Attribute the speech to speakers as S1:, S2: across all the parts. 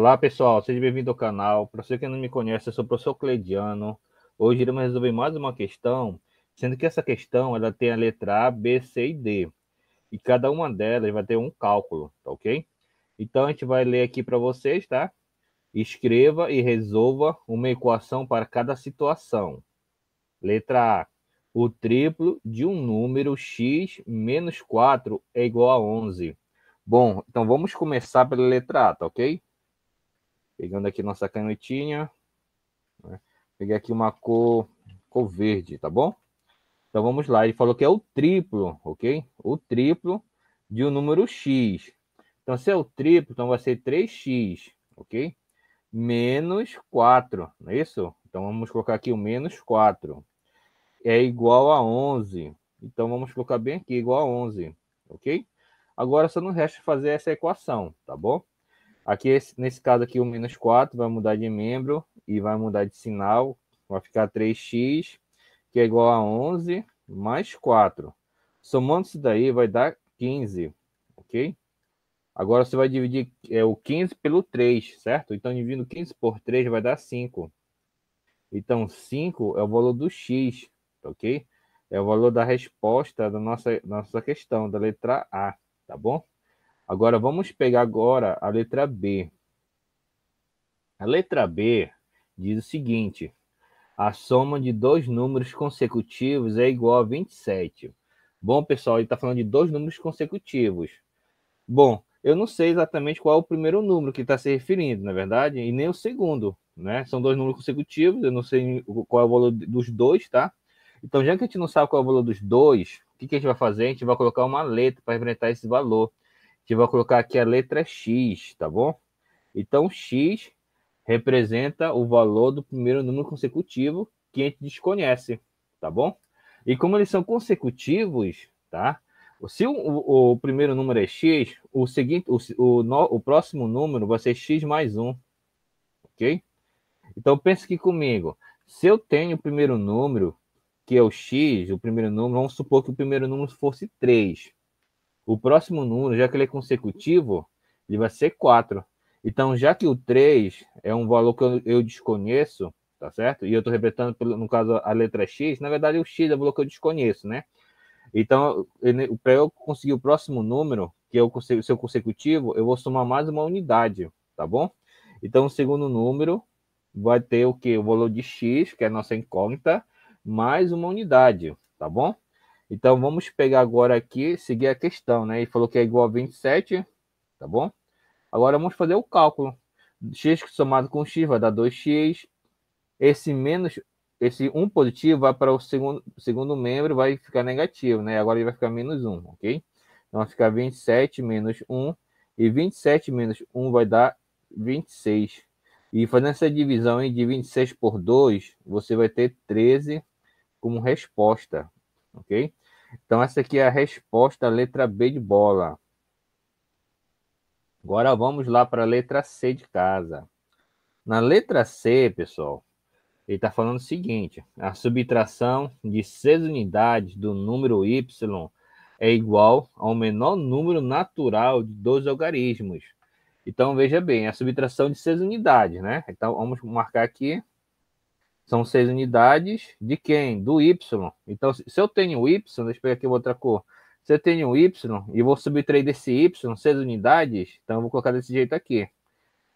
S1: Olá pessoal, seja bem-vindo ao canal. Para você que não me conhece, eu sou o professor Cleidiano. Hoje iremos resolver mais uma questão, sendo que essa questão ela tem a letra A, B, C e D. E cada uma delas vai ter um cálculo, tá ok? Então a gente vai ler aqui para vocês, tá? Escreva e resolva uma equação para cada situação. Letra A. O triplo de um número x menos 4 é igual a 11. Bom, então vamos começar pela letra A, tá ok? Pegando aqui nossa canetinha. Né? Peguei aqui uma cor, cor verde, tá bom? Então vamos lá. Ele falou que é o triplo, ok? O triplo de um número x. Então, se é o triplo, então vai ser 3x, ok? Menos 4, não é isso? Então, vamos colocar aqui o menos 4. É igual a 11. Então, vamos colocar bem aqui, igual a 11, ok? Agora, só nos resta fazer essa equação, tá bom? Aqui, nesse caso aqui, o menos 4 vai mudar de membro e vai mudar de sinal. Vai ficar 3x, que é igual a 11, mais 4. Somando isso daí, vai dar 15, ok? Agora você vai dividir é, o 15 pelo 3, certo? Então, dividindo 15 por 3 vai dar 5. Então, 5 é o valor do x, ok? É o valor da resposta da nossa, nossa questão, da letra A, tá bom? Agora vamos pegar agora a letra B. A letra B diz o seguinte: a soma de dois números consecutivos é igual a 27. Bom, pessoal, ele está falando de dois números consecutivos. Bom, eu não sei exatamente qual é o primeiro número que está se referindo, na é verdade, e nem o segundo, né? São dois números consecutivos, eu não sei qual é o valor dos dois, tá? Então, já que a gente não sabe qual é o valor dos dois, o que, que a gente vai fazer? A gente vai colocar uma letra para representar esse valor gente vai colocar aqui a letra X, tá bom? Então, X representa o valor do primeiro número consecutivo que a gente desconhece, tá bom? E como eles são consecutivos, tá? Se o, o, o primeiro número é x, o seguinte, o, o, no, o próximo número vai ser x mais 1, ok? Então pense aqui comigo. Se eu tenho o primeiro número, que é o x, o primeiro número, vamos supor que o primeiro número fosse 3, o próximo número, já que ele é consecutivo, ele vai ser 4. Então, já que o 3 é um valor que eu, eu desconheço, tá certo? E eu estou repetindo, no caso, a letra X, na verdade, o X é o valor que eu desconheço, né? Então, para eu conseguir o próximo número, que é o seu consecutivo, eu vou somar mais uma unidade, tá bom? Então, o segundo número vai ter o que? O valor de X, que é a nossa incógnita, mais uma unidade, tá bom? Então vamos pegar agora aqui, seguir a questão, né? Ele falou que é igual a 27, tá bom? Agora vamos fazer o cálculo. x somado com x vai dar 2x. Esse menos, esse 1 positivo vai para o segundo, segundo membro, vai ficar negativo, né? Agora ele vai ficar menos 1, ok? Então vai ficar 27 menos 1. E 27 menos 1 vai dar 26. E fazendo essa divisão de 26 por 2, você vai ter 13 como resposta, ok? Então, essa aqui é a resposta, letra B de bola. Agora vamos lá para a letra C de casa. Na letra C, pessoal, ele está falando o seguinte: a subtração de seis unidades do número y é igual ao menor número natural de dois algarismos. Então, veja bem, a subtração de seis unidades, né? Então, vamos marcar aqui são seis unidades de quem? Do Y. Então, se eu tenho Y, deixa eu pegar aqui outra cor. Se eu tenho Y e vou subtrair desse Y seis unidades, então eu vou colocar desse jeito aqui.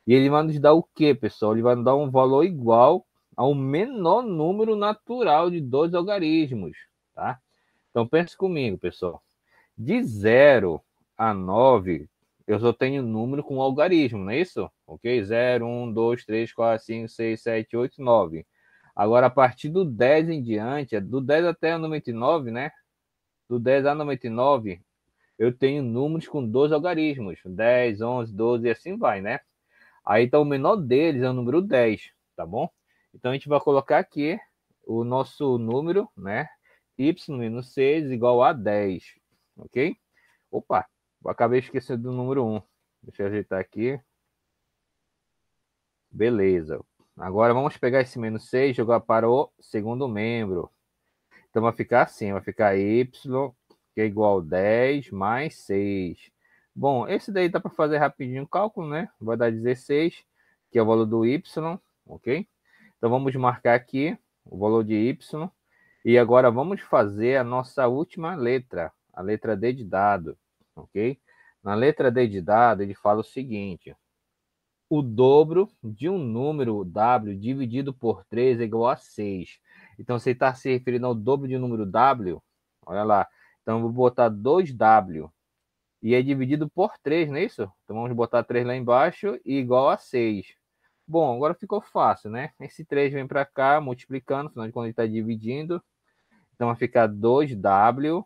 S1: E ele vai nos dar o quê, pessoal? Ele vai nos dar um valor igual ao menor número natural de dois algarismos, tá? Então, pense comigo, pessoal. De 0 a 9, eu só tenho número com algarismo, não é isso? Ok? 0, 1, 2, 3, 4, 5, 6, 7, 8, 9. Agora, a partir do 10 em diante, do 10 até 99, né? Do 10 a 99, eu tenho números com 12 algarismos. 10, 11, 12 e assim vai, né? Aí, então, o menor deles é o número 10, tá bom? Então, a gente vai colocar aqui o nosso número, né? y menos 6 igual a 10, ok? Opa, acabei esquecendo do número 1. Deixa eu ajeitar aqui. Beleza. Agora vamos pegar esse menos 6 e jogar para o segundo membro. Então vai ficar assim, vai ficar y, que é igual a 10 mais 6. Bom, esse daí dá para fazer rapidinho o cálculo, né? Vai dar 16, que é o valor do y, ok? Então vamos marcar aqui o valor de y. E agora vamos fazer a nossa última letra, a letra D de dado, ok? Na letra D de dado, ele fala o seguinte o dobro de um número W dividido por 3 é igual a 6. Então, você está se referindo ao dobro de um número W, olha lá. Então, vou botar 2W e é dividido por 3, não é isso? Então, vamos botar 3 lá embaixo e igual a 6. Bom, agora ficou fácil, né? Esse 3 vem para cá, multiplicando, afinal de contas, está dividindo. Então, vai ficar 2W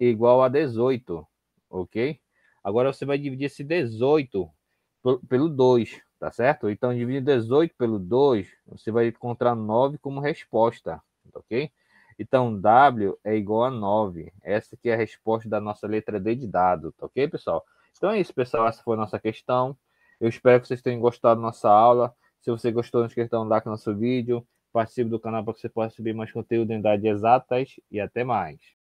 S1: igual a 18, ok? Agora, você vai dividir esse 18 pelo 2, tá certo? Então, divide 18 pelo 2, você vai encontrar 9 como resposta, tá ok? Então, W é igual a 9. Essa aqui é a resposta da nossa letra D de dado, tá ok, pessoal? Então é isso, pessoal. Essa foi a nossa questão. Eu espero que vocês tenham gostado da nossa aula. Se você gostou, não esqueça de dar um like no nosso vídeo. Participe do canal para que você possa subir mais conteúdo em idades exatas. E até mais.